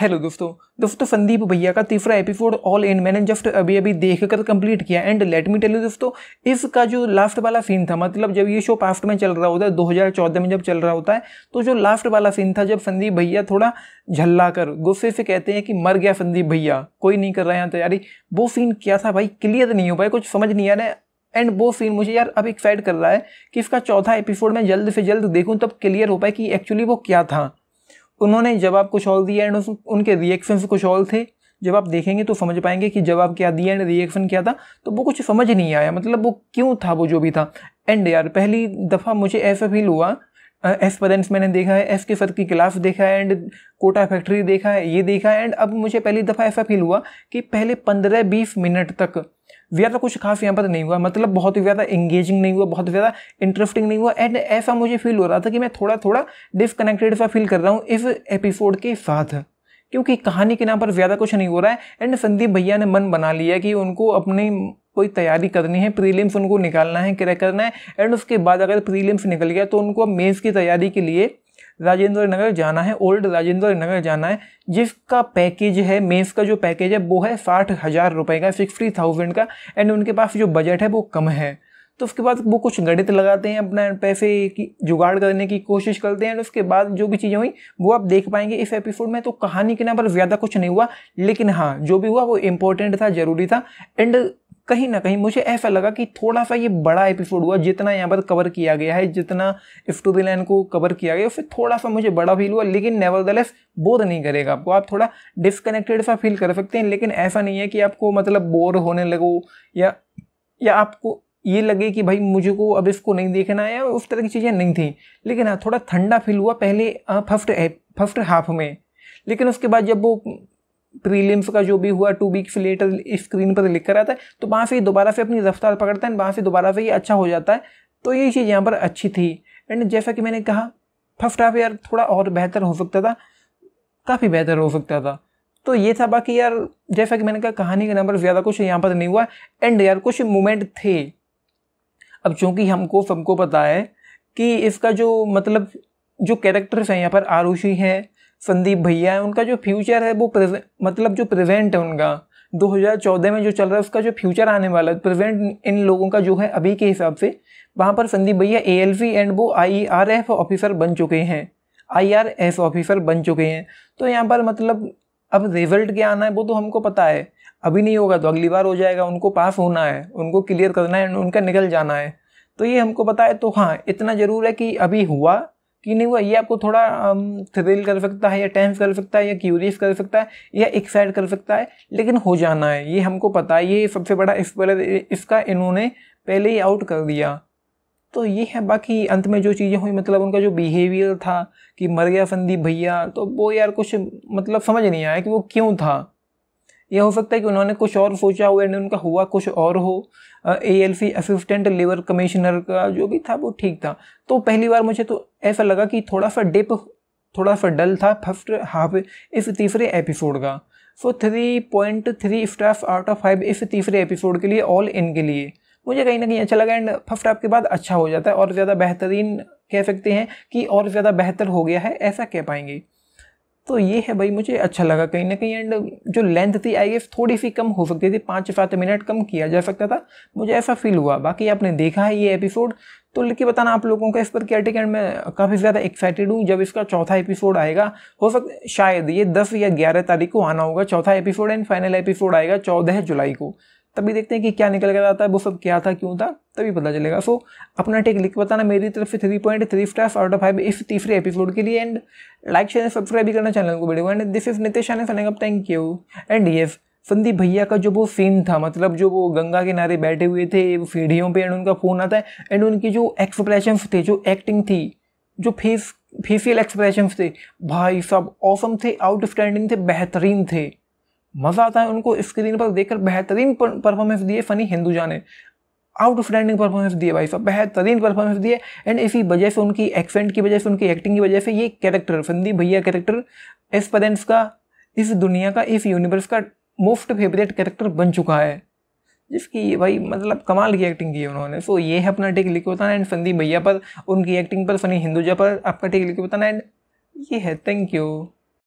hello दोस्तों दोस्तों संदीप भैया का तीसरा एपिसोड ऑल इन मैंने जस्ट अभी अभी देख कर कंप्लीट किया and let me tell you दोस्तों इसका जो लास्ट वाला सीन था मतलब जब ये शो पास्ट में चल रहा होता है 2014 में जब चल रहा होता है तो जो लास्ट वाला सीन था जब संदीप भैया थोड़ा झल्ला कर गुस्से से कहते हैं कि मर गया संदीप भैया कोई नहीं कर रहा है तैयारी वो सीन क्या था भाई क्लियर नहीं हो पाया कुछ समझ नहीं आ रहा है एंड वो सीन मुझे यार अब एक्साइट कर रहा है कि इसका चौथा एपिसोड मैं जल्द से जल्द देखूँ तब क्लियर हो पाए कि एक्चुअली वो क्या था उन्होंने जवाब कुछ और दिया एंड उनके रिएक्शन कुछ और थे जब आप देखेंगे तो समझ पाएंगे कि जवाब क्या दिया एंड रिएक्शन क्या था तो वो कुछ समझ नहीं आया मतलब वो क्यों था वो जो भी था एंड यार पहली दफ़ा मुझे ऐसा फील हुआ एस पेरेंट्स मैंने देखा है एस के सर की क्लास देखा है एंड कोटा फैक्ट्री देखा है ये देखा है एंड अब मुझे पहली दफ़ा ऐसा फील हुआ कि पहले पंद्रह बीस मिनट तक ज़्यादा कुछ खास यहाँ पर नहीं हुआ मतलब बहुत ही ज़्यादा इंगेजिंग नहीं हुआ बहुत ज़्यादा इंटरेस्टिंग नहीं हुआ एंड ऐसा मुझे फील हो रहा था कि मैं थोड़ा थोड़ा डिसकनेक्टेड सा फील कर रहा हूँ इस एपिसोड के साथ क्योंकि कहानी के नाम पर ज़्यादा कुछ नहीं हो रहा है एंड संदीप भैया ने मन बना लिया कि उनको अपनी कोई तैयारी करनी है प्रीलिम्स उनको निकालना है क्रैक करना है एंड उसके बाद अगर प्रीलिम्स निकल गया तो उनको अब मेज़ की तैयारी के लिए राजेंद्र नगर जाना है ओल्ड राजेंद्र नगर जाना है जिसका पैकेज है मेस का जो पैकेज है वो है साठ हज़ार रुपये का सिक्सटी थाउजेंड का एंड उनके पास जो बजट है वो कम है तो उसके बाद वो कुछ गणित लगाते हैं अपना पैसे की जुगाड़ करने की कोशिश करते हैं और उसके बाद जो भी चीज़ें हुई वो आप देख पाएंगे इस एपिसोड में तो कहानी के नाम पर ज़्यादा कुछ नहीं हुआ लेकिन हाँ जो भी हुआ वो इम्पोर्टेंट था ज़रूरी था एंड कहीं ना कहीं मुझे ऐसा लगा कि थोड़ा सा ये बड़ा एपिसोड हुआ जितना यहाँ पर कवर किया गया है जितना इफ टू द को कवर किया गया उससे थोड़ा सा मुझे बड़ा फील हुआ लेकिन नेवर द बोर नहीं करेगा आपको आप थोड़ा डिसकनेक्टेड सा फील कर सकते हैं लेकिन ऐसा नहीं है कि आपको मतलब बोर होने लगो या या आपको ये लगे कि भाई मुझे को अब इसको नहीं देखना है उस तरह की चीज़ें नहीं थी लेकिन हाँ थोड़ा ठंडा फील हुआ पहले फर्स्ट फर्स्ट हाफ में लेकिन उसके बाद जब वो प्रीलिम्स का जो भी हुआ टू बी लेटर स्क्रीन पर लिख कर आता है तो वहाँ से दोबारा से अपनी रफ्तार पकड़ता है वहाँ से दोबारा से ये अच्छा हो जाता है तो ये चीज़ यहाँ पर अच्छी थी एंड जैसा कि मैंने कहा फर्स्ट हाफ यार थोड़ा और बेहतर हो सकता था काफ़ी बेहतर हो सकता था तो ये था बाकी यार जैसा कि मैंने कहा कहानी का नंबर ज़्यादा कुछ यहाँ पर नहीं हुआ एंड यार कुछ मोमेंट थे अब चूँकि हमको सबको पता है कि इसका जो मतलब जो कैरेक्टर्स हैं यहाँ पर आरुषि है संदीप भैया है उनका जो फ्यूचर है वो मतलब जो प्रेजेंट है उनका 2014 में जो चल रहा है उसका जो फ्यूचर आने वाला है प्रेजेंट इन लोगों का जो है अभी के हिसाब से वहाँ पर संदीप भैया ए एंड वो आई ऑफिसर e बन चुके हैं आई ऑफिसर e बन चुके हैं तो यहाँ पर मतलब अब रिजल्ट क्या आना है वो तो हमको पता है अभी नहीं होगा तो अगली बार हो जाएगा उनको पास होना है उनको क्लियर करना है उनका निकल जाना है तो ये हमको पता है तो हाँ इतना ज़रूर है कि अभी हुआ कि नहीं हुआ ये आपको थोड़ा थ्रिल कर सकता है या टेंस कर सकता है या क्यूरियस कर सकता है या एक्साइट कर सकता है लेकिन हो जाना है ये हमको पता है ये सबसे बड़ा इस पर इसका इन्होंने पहले ही आउट कर दिया तो ये है बाकी अंत में जो चीज़ें हुई मतलब उनका जो बिहेवियर था कि मर गया संदीप भैया तो वो यार कुछ मतलब समझ नहीं आया कि वो क्यों था यह हो सकता है कि उन्होंने कुछ और सोचा हो एंड उनका हुआ कुछ और हो A L C assistant labour commissioner का जो भी था वो ठीक था तो पहली बार मुझे तो ऐसा लगा कि थोड़ा सा डिप थोड़ा सा डल था फर्स्ट हाफ इस तीसरे एपिसोड का so three point three stars out of five इस तीसरे एपिसोड के लिए ऑल इन के लिए मुझे कहीं ना कहीं अच्छा लगा एंड फर्स्ट हाफ के बाद अच्छा हो जाता है और ज़्यादा बेहतरीन कह सकते हैं कि और ज़्यादा बेहतर हो गया है ऐसा कह पाएंगे तो ये है भाई मुझे अच्छा लगा कहीं ना कहीं एंड जो लेंथ थी आई गेस थोड़ी सी कम हो सकती थी पाँच सात मिनट कम किया जा सकता था मुझे ऐसा फील हुआ बाकी आपने देखा है ये एपिसोड तो लिख के बताना आप लोगों का इस पर क्या टिक एंड मैं काफ़ी ज़्यादा एक्साइटेड हूँ जब इसका चौथा एपिसोड आएगा हो सकता शायद ये दस या ग्यारह तारीख को आना होगा चौथा एपिसोड एंड फाइनल एपिसोड आएगा चौदह जुलाई को तभी देखते हैं कि क्या निकल कर आता है वो सब क्या था क्यों था तभी पता चलेगा सो so, अपना टेक लिख बताना मेरी तरफ से three point three stars out of five इस तीसरे एपिसोड के लिए एंड लाइक शेयर सब्सक्राइब भी करना चैनल को बढ़ेगा and this is Nitesh thank you and yes Sandeep भैया का जो वो सीन था मतलब जो वो गंगा के किनारे बैठे हुए थे सीढ़ियों पे एंड उनका फ़ोन आता है एंड उनकी जो एक्सप्रेशन थे जो एक्टिंग थी जो फेस फेसियल एक्सप्रेशन थे भाई साहब ऑसम थे आउटस्टैंडिंग थे बेहतरीन थे मज़ा आता है उनको स्क्रीन पर देखकर बेहतरीन परफॉर्मेंस दिए फ़नी हिंदुजा ने आउट ऑफ स्टैंडिंग परफॉर्मेंस दिए भाई साहब बेहतरीन परफॉर्मेंस दिए एंड इसी वजह से उनकी एक्सेंट की वजह से उनकी एक्टिंग की वजह से ये कैरेक्टर संदीप भैया कैरेक्टर इस पदेंस का इस दुनिया का इस यूनिवर्स का मोस्ट फेवरेट कैरेक्टर बन चुका है जिसकी भाई मतलब कमाल की एक्टिंग की है उन्होंने सो ये है अपना टेक लिखे बताना एंड संदीप भैया पर उनकी एक्टिंग पर सनी हिंदुजा पर आपका टेक लिखे बताना एंड ये है थैंक यू